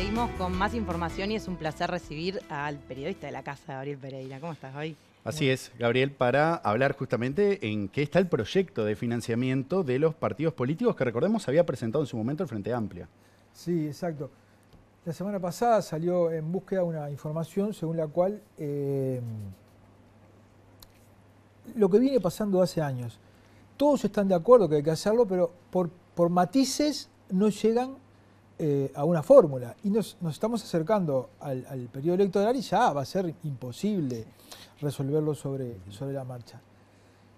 Seguimos con más información y es un placer recibir al periodista de la casa, Gabriel Pereira. ¿Cómo estás hoy? Así es, Gabriel, para hablar justamente en qué está el proyecto de financiamiento de los partidos políticos que recordemos había presentado en su momento el Frente Amplia. Sí, exacto. La semana pasada salió en búsqueda una información según la cual eh, lo que viene pasando hace años, todos están de acuerdo que hay que hacerlo, pero por, por matices no llegan eh, a una fórmula. Y nos, estamos acercando al, periodo electoral y ya va a ser imposible resolverlo sobre, sobre la marcha.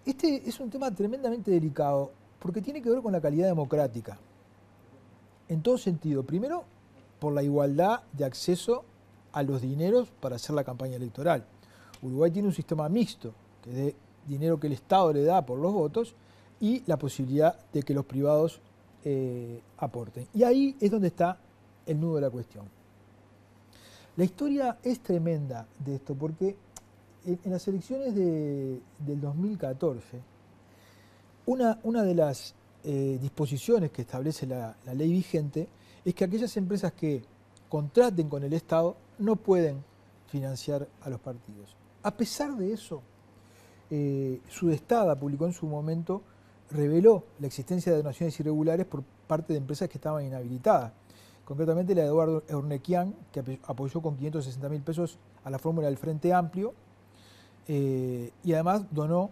Este es un tema tremendamente delicado porque tiene que ver con la calidad democrática. En todo sentido. Primero, por la igualdad de acceso a los dineros para hacer la campaña electoral. Uruguay tiene un sistema mixto, que es de dinero que el Estado le da por los votos y la posibilidad de que los privados eh, aporten. Y ahí es donde está el nudo de la cuestión. La historia es tremenda de esto porque en, las elecciones del 2014, una, de las eh, disposiciones que establece la, ley vigente es que aquellas empresas que contraten con el Estado no pueden financiar a los partidos. A pesar de eso, eh, Sudestada publicó en su momento reveló la existencia de donaciones irregulares por parte de empresas que estaban inhabilitadas. Concretamente la de Eduardo Eurnequian, que apoyó con 560 mil pesos a la fórmula del Frente Amplio eh, y además donó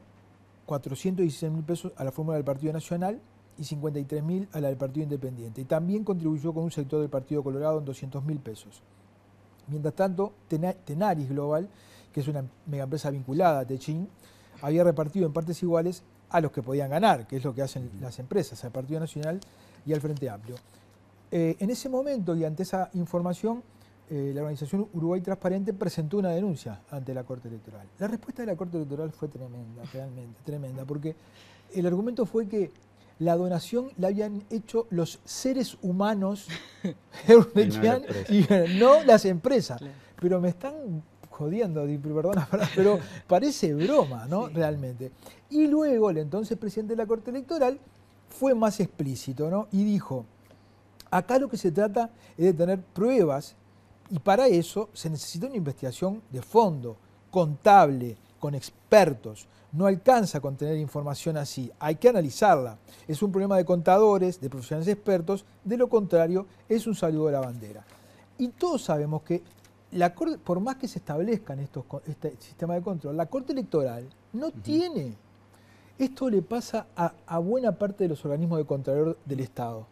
416 mil pesos a la fórmula del Partido Nacional y 53 mil a la del Partido Independiente. Y también contribuyó con un sector del Partido Colorado en 200 mil pesos. Mientras tanto, Tenaris Global, que es una megaempresa vinculada a Techin, había repartido en partes iguales a los que podían ganar, que es lo que hacen las empresas, al Partido Nacional y al Frente Amplio. Eh, en ese momento y ante esa información, eh, la organización Uruguay Transparente presentó una denuncia ante la Corte Electoral. La respuesta de la Corte Electoral fue tremenda, realmente tremenda, porque el argumento fue que la donación la habían hecho los seres humanos y, y no las empresas. Pero me están jodiendo, perdona, pero parece broma, ¿no? Realmente. Y luego el entonces presidente de la Corte Electoral fue más explícito, ¿no? Y dijo, acá lo que se trata es de tener pruebas y para eso se necesita una investigación de fondo, contable, con expertos. No alcanza con tener información así, hay que analizarla. Es un problema de contadores, de profesionales expertos, de lo contrario es un saludo a la bandera. Y todos sabemos que por más que se establezcan estos, este sistema de control, la Corte Electoral no tiene. Esto le pasa a, buena parte de los organismos de control del Estado.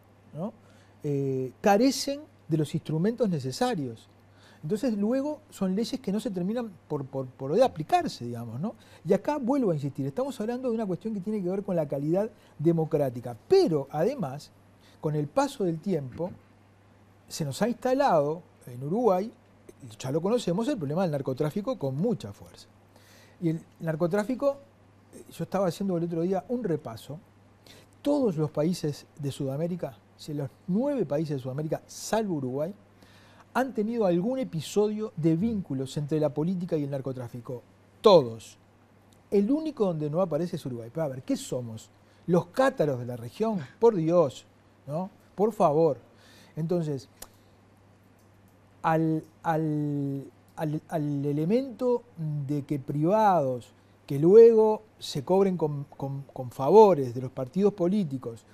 Eh, carecen de los instrumentos necesarios. Entonces luego son leyes que no se terminan por, por, de aplicarse, digamos, Y acá vuelvo a insistir, estamos hablando de una cuestión que tiene que ver con la calidad democrática, pero además, con el paso del tiempo, se nos ha instalado en Uruguay ya lo conocemos, el problema del narcotráfico con mucha fuerza. Y el narcotráfico, eh, yo estaba haciendo el otro día un repaso, todos los países de Sudamérica, si los nueve países de Sudamérica, salvo Uruguay, han tenido algún episodio de vínculos entre la política y el narcotráfico. Todos. El único donde no aparece es Uruguay. Pero a ver, ¿qué somos? ¿Los cátaros de la región? Por Dios, ¿no? Por favor. Entonces, al, al, elemento de que privados que luego se cobren con, favores de los partidos políticos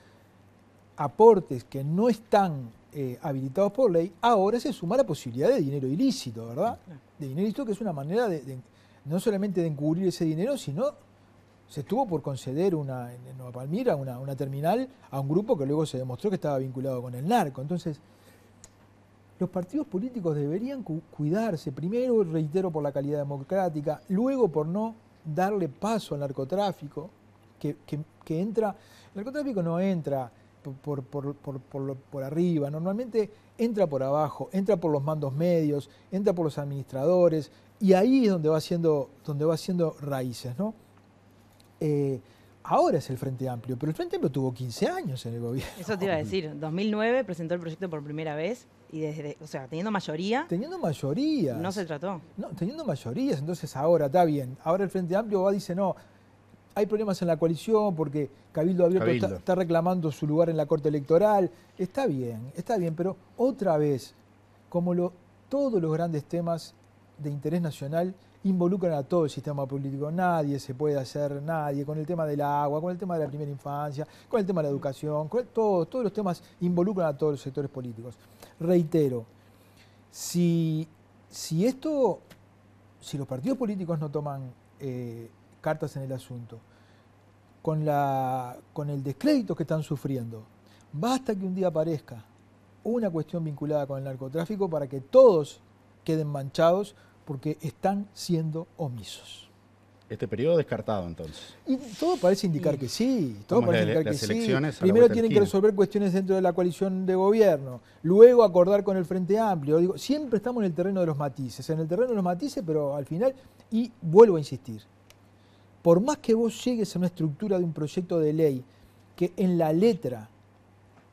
aportes que no están eh, habilitados por ley, ahora se suma la posibilidad de dinero ilícito, ¿verdad? De dinero ilícito que es una manera de, no solamente de encubrir ese dinero, sino se estuvo por conceder una, en Nueva Palmira una, una terminal a un grupo que luego se demostró que estaba vinculado con el narco. Entonces, los partidos políticos deberían cuidarse, primero, reitero, por la calidad democrática, luego por no darle paso al narcotráfico, que, entra, el narcotráfico no entra por, arriba, normalmente entra por abajo, entra por los mandos medios, entra por los administradores, y ahí es donde va haciendo, donde va haciendo raíces. ¿no? Eh, ahora es el Frente Amplio, pero el Frente Amplio tuvo 15 años en el gobierno. Eso te iba a decir, 2009 presentó el proyecto por primera vez y desde, o sea, teniendo mayoría... Teniendo mayoría. No se trató. No, teniendo mayorías, entonces ahora está bien, ahora el Frente Amplio va, dice, no, hay problemas en la coalición porque Cabildo Abierto Está, reclamando su lugar en la Corte Electoral, está bien, está bien, pero otra vez, como lo, todos los grandes temas de interés nacional involucran a todo el sistema político. Nadie se puede hacer, nadie, con el tema del agua, con el tema de la primera infancia, con el tema de la educación, con todos los temas involucran a todos los sectores políticos. Reitero, si, esto, si los partidos políticos no toman eh, cartas en el asunto, con, la, con el descrédito que están sufriendo, basta que un día aparezca una cuestión vinculada con el narcotráfico para que todos queden manchados porque están siendo omisos. Este periodo descartado entonces. Y todo parece indicar que sí. Todo parece indicar que sí. Primero tienen que resolver cuestiones dentro de la coalición de gobierno, luego acordar con el Frente Amplio. Digo, siempre estamos en el terreno de los matices, en el terreno de los matices, pero al final, y vuelvo a insistir, por más que vos llegues a una estructura de un proyecto de ley que en la letra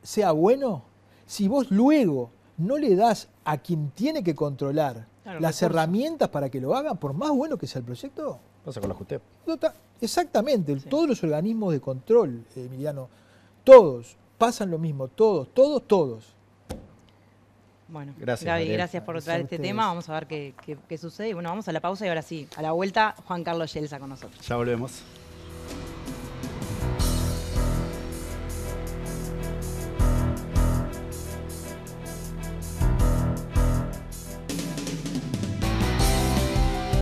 sea bueno, si vos luego no le das a quien tiene que controlar las herramientas para que lo hagan, por más bueno que sea el proyecto. Pasa con la JUTEP. Exactamente, todos los organismos de control, Emiliano, todos pasan lo mismo, todos, todos, todos. Bueno, gracias, gracias por traer este tema. Vamos a ver qué, qué, sucede. Bueno, vamos a la pausa y ahora sí, a la vuelta, Juan Carlos Yelza con nosotros. Ya volvemos.